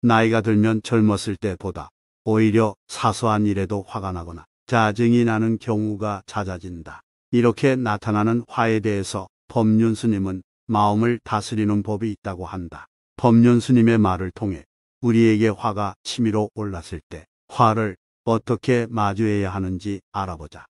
나이가 들면 젊었을 때보다 오히려 사소한 일에도 화가 나거나 짜증이 나는 경우가 잦아진다. 이렇게 나타나는 화에 대해서 법륜 스님은 마음을 다스리는 법이 있다고 한다. 법륜 스님의 말을 통해 우리에게 화가 치밀어 올랐을 때 화를 어떻게 마주해야 하는지 알아보자.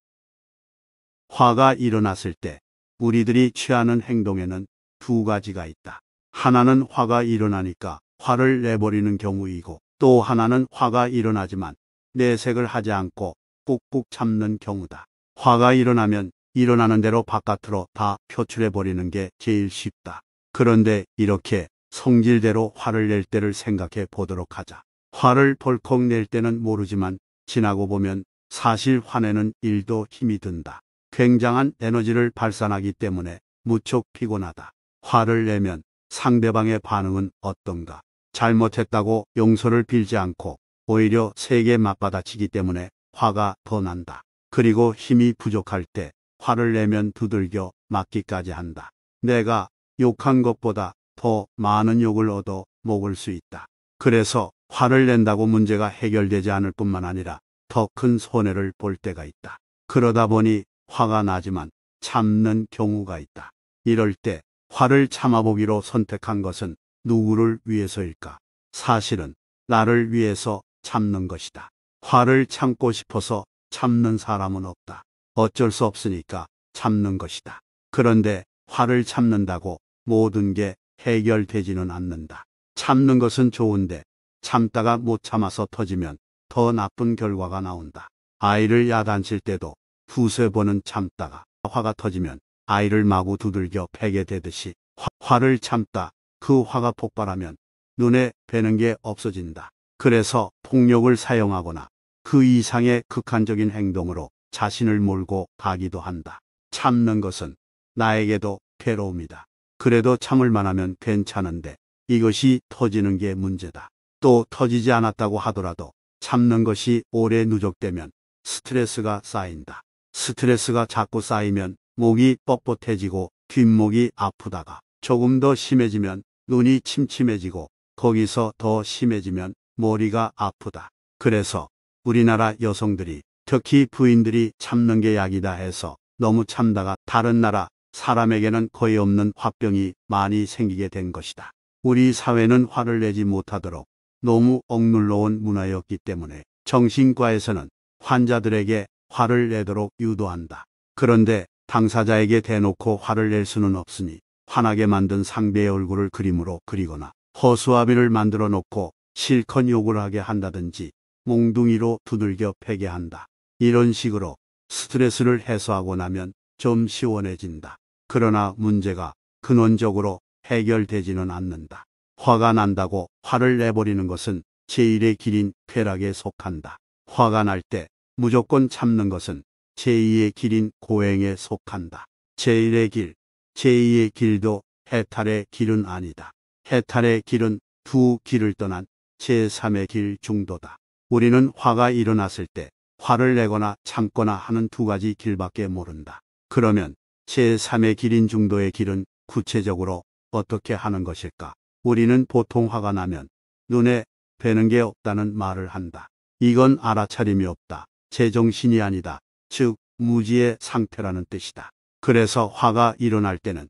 화가 일어났을 때 우리들이 취하는 행동에는 두 가지가 있다. 하나는 화가 일어나니까 화를 내버리는 경우이고 또 하나는 화가 일어나지만 내색을 하지 않고 꾹꾹 참는 경우다. 화가 일어나면 일어나는 대로 바깥으로 다 표출해버리는 게 제일 쉽다. 그런데 이렇게 성질대로 화를 낼 때를 생각해 보도록 하자. 화를 벌컥 낼 때는 모르지만 지나고 보면 사실 화내는 일도 힘이 든다. 굉장한 에너지를 발산하기 때문에 무척 피곤하다. 화를 내면 상대방의 반응은 어떤가? 잘못했다고 용서를 빌지 않고 오히려 세게 맞받아치기 때문에 화가 더 난다. 그리고 힘이 부족할 때 화를 내면 두들겨 맞기까지 한다. 내가 욕한 것보다 더 많은 욕을 얻어 먹을 수 있다. 그래서 화를 낸다고 문제가 해결되지 않을 뿐만 아니라 더 큰 손해를 볼 때가 있다. 그러다 보니 화가 나지만 참는 경우가 있다. 이럴 때 화를 참아보기로 선택한 것은 누구를 위해서일까? 사실은 나를 위해서 참는 것이다. 화를 참고 싶어서 참는 사람은 없다. 어쩔 수 없으니까 참는 것이다. 그런데 화를 참는다고 모든 게 해결되지는 않는다. 참는 것은 좋은데 참다가 못 참아서 터지면 더 나쁜 결과가 나온다. 아이를 야단칠 때도 두세 번은 참다가 화가 터지면 아이를 마구 두들겨 패게 되듯이 화, 화를 참다 그 화가 폭발하면 눈에 뵈는 게 없어진다. 그래서 폭력을 사용하거나 그 이상의 극한적인 행동으로 자신을 몰고 가기도 한다. 참는 것은 나에게도 괴로움이다. 그래도 참을만 하면 괜찮은데 이것이 터지는 게 문제다. 또 터지지 않았다고 하더라도 참는 것이 오래 누적되면 스트레스가 쌓인다. 스트레스가 자꾸 쌓이면 목이 뻣뻣해지고 뒷목이 아프다가 조금 더 심해지면 눈이 침침해지고 거기서 더 심해지면 머리가 아프다. 그래서 우리나라 여성들이 특히 부인들이 참는 게 약이다 해서 너무 참다가 다른 나라 사람에게는 거의 없는 화병이 많이 생기게 된 것이다. 우리 사회는 화를 내지 못하도록 너무 억눌러온 문화였기 때문에 정신과에서는 환자들에게 화를 내도록 유도한다. 그런데 당사자에게 대놓고 화를 낼 수는 없으니 환하게 만든 상대의 얼굴을 그림으로 그리거나 허수아비를 만들어 놓고 실컷 욕을 하게 한다든지 몽둥이로 두들겨 패게 한다. 이런 식으로 스트레스를 해소하고 나면 좀 시원해진다. 그러나 문제가 근원적으로 해결되지는 않는다. 화가 난다고 화를 내버리는 것은 제1의 길인 쾌락에 속한다. 화가 날 때 무조건 참는 것은 제2의 길인 고행에 속한다. 제1의 길, 제2의 길도 해탈의 길은 아니다. 해탈의 길은 두 길을 떠난 제3의 길 중도다. 우리는 화가 일어났을 때 화를 내거나 참거나 하는 두 가지 길밖에 모른다. 그러면 제3의 길인 중도의 길은 구체적으로 어떻게 하는 것일까? 우리는 보통 화가 나면 눈에 뵈는 게 없다는 말을 한다. 이건 알아차림이 없다. 제정신이 아니다. 즉 무지의 상태라는 뜻이다. 그래서 화가 일어날 때는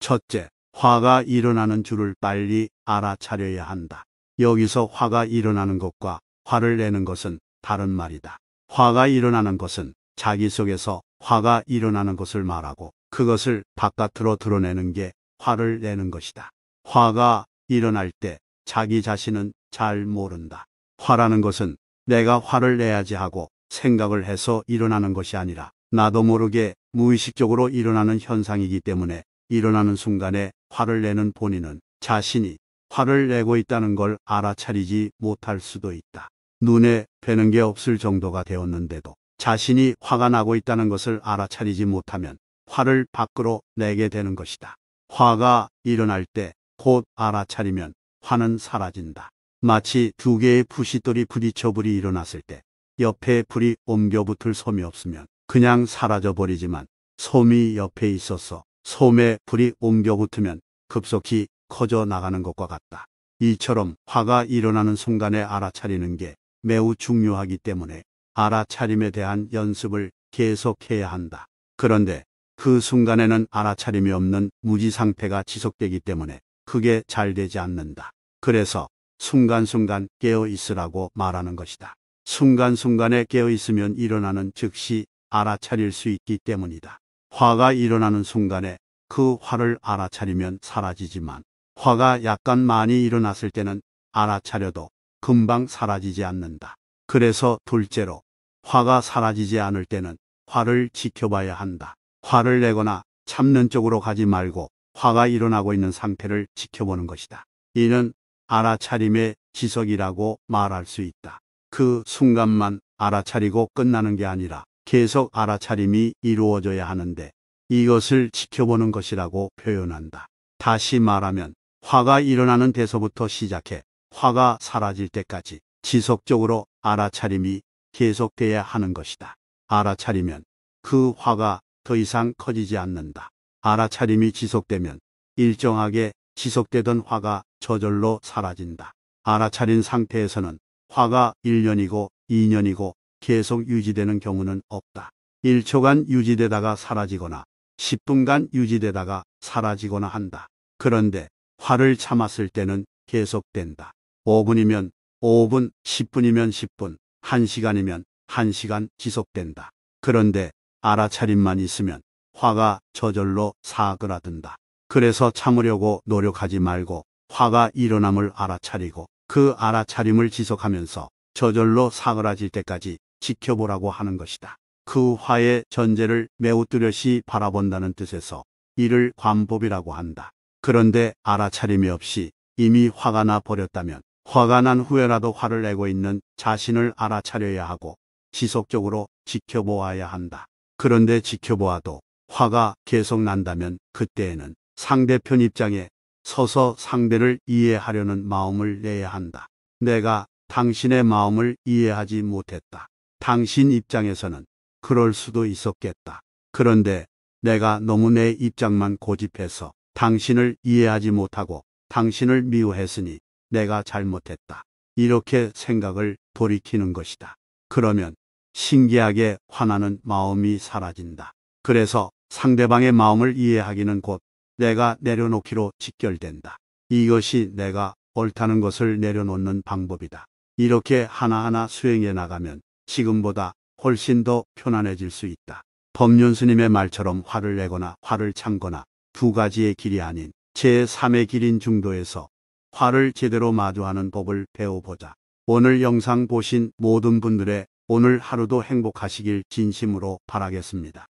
첫째, 화가 일어나는 줄을 빨리 알아차려야 한다. 여기서 화가 일어나는 것과 화를 내는 것은 다른 말이다. 화가 일어나는 것은 자기 속에서 화가 일어나는 것을 말하고 그것을 바깥으로 드러내는 게 화를 내는 것이다. 화가 일어날 때 자기 자신은 잘 모른다. 화라는 것은 내가 화를 내야지 하고 생각을 해서 일어나는 것이 아니라 나도 모르게 무의식적으로 일어나는 현상이기 때문에 일어나는 순간에 화를 내는 본인은 자신이 화를 내고 있다는 걸 알아차리지 못할 수도 있다. 눈에 뵈는 게 없을 정도가 되었는데도 자신이 화가 나고 있다는 것을 알아차리지 못하면 화를 밖으로 내게 되는 것이다. 화가 일어날 때 곧 알아차리면 화는 사라진다. 마치 두 개의 부싯돌이 부딪혀 불이 일어났을 때 옆에 불이 옮겨 붙을 솜이 없으면 그냥 사라져버리지만 솜이 옆에 있어서 솜에 불이 옮겨 붙으면 급속히 커져 나가는 것과 같다. 이처럼 화가 일어나는 순간에 알아차리는 게 매우 중요하기 때문에 알아차림에 대한 연습을 계속해야 한다. 그런데 그 순간에는 알아차림이 없는 무지 상태가 지속되기 때문에 그게 잘 되지 않는다. 그래서 순간순간 깨어 있으라고 말하는 것이다. 순간순간에 깨어 있으면 일어나는 즉시 알아차릴 수 있기 때문이다. 화가 일어나는 순간에 그 화를 알아차리면 사라지지만 화가 약간 많이 일어났을 때는 알아차려도 금방 사라지지 않는다. 그래서 둘째로 화가 사라지지 않을 때는 화를 지켜봐야 한다. 화를 내거나 참는 쪽으로 가지 말고 화가 일어나고 있는 상태를 지켜보는 것이다. 이는 알아차림의 지석이라고 말할 수 있다. 그 순간만 알아차리고 끝나는 게 아니라 계속 알아차림이 이루어져야 하는데 이것을 지켜보는 것이라고 표현한다. 다시 말하면 화가 일어나는 데서부터 시작해 화가 사라질 때까지 지속적으로 알아차림이 계속돼야 하는 것이다. 알아차리면 그 화가 더 이상 커지지 않는다. 알아차림이 지속되면 일정하게 지속되던 화가 저절로 사라진다. 알아차린 상태에서는 화가 1년이고 2년이고 계속 유지되는 경우는 없다. 1초간 유지되다가 사라지거나 10분간 유지되다가 사라지거나 한다. 그런데 화를 참았을 때는 계속된다. 5분이면 5분, 10분이면 10분, 1시간이면 1시간 지속된다. 그런데 알아차림만 있으면 화가 저절로 사그라든다. 그래서 참으려고 노력하지 말고 화가 일어남을 알아차리고 그 알아차림을 지속하면서 저절로 사그라질 때까지 지켜보라고 하는 것이다. 그 화의 전제를 매우 뚜렷이 바라본다는 뜻에서 이를 관법이라고 한다. 그런데 알아차림이 없이 이미 화가 나 버렸다면 화가 난 후에라도 화를 내고 있는 자신을 알아차려야 하고 지속적으로 지켜보아야 한다. 그런데 지켜보아도 화가 계속 난다면 그때에는 상대편 입장에 서서 상대를 이해하려는 마음을 내야 한다. 내가 당신의 마음을 이해하지 못했다. 당신 입장에서는 그럴 수도 있었겠다. 그런데 내가 너무 내 입장만 고집해서 당신을 이해하지 못하고 당신을 미워했으니 내가 잘못했다. 이렇게 생각을 돌이키는 것이다. 그러면 신기하게 화나는 마음이 사라진다. 그래서 상대방의 마음을 이해하기는 곧 내가 내려놓기로 직결된다. 이것이 내가 옳다는 것을 내려놓는 방법이다. 이렇게 하나하나 수행해 나가면 지금보다 훨씬 더 편안해질 수 있다. 법륜 스님의 말처럼 화를 내거나 화를 참거나 두 가지의 길이 아닌 제3의 길인 중도에서 화를 제대로 마주하는 법을 배워보자. 오늘 영상 보신 모든 분들의 오늘 하루도 행복하시길 진심으로 바라겠습니다.